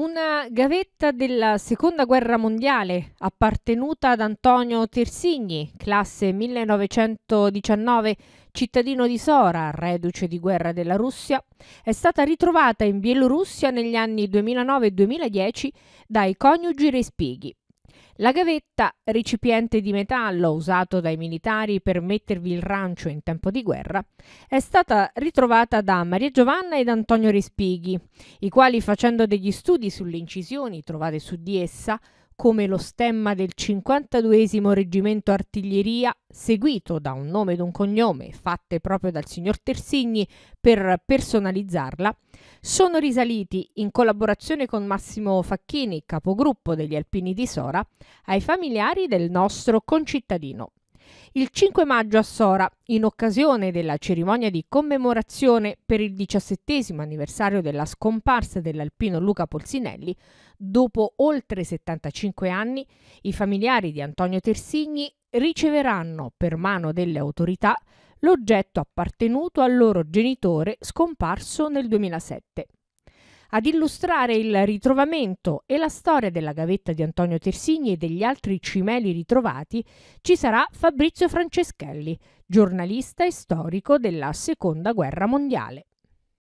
Una gavetta della Seconda Guerra Mondiale appartenuta ad Antonio Tersigni, classe 1919, cittadino di Sora, reduce di guerra della Russia, è stata ritrovata in Bielorussia negli anni 2009-2010 dai coniugi Respighi. La gavetta, recipiente di metallo usato dai militari per mettervi il rancio in tempo di guerra, è stata ritrovata da Maria Giovanna ed Antonio Respighi, i quali facendo degli studi sulle incisioni trovate su di essa come lo stemma del 52 Reggimento Artiglieria, seguito da un nome ed un cognome fatte proprio dal signor Tersigni per personalizzarla, sono risaliti, in collaborazione con Massimo Facchini, capogruppo degli Alpini di Sora, ai familiari del nostro concittadino il 5 maggio a Sora, in occasione della cerimonia di commemorazione per il diciassettesimo anniversario della scomparsa dell'alpino Luca Polsinelli, dopo oltre 75 anni, i familiari di Antonio Tersigni riceveranno per mano delle autorità l'oggetto appartenuto al loro genitore scomparso nel 2007 ad illustrare il ritrovamento e la storia della gavetta di Antonio Tersini e degli altri cimeli ritrovati ci sarà Fabrizio Franceschelli, giornalista e storico della Seconda Guerra Mondiale.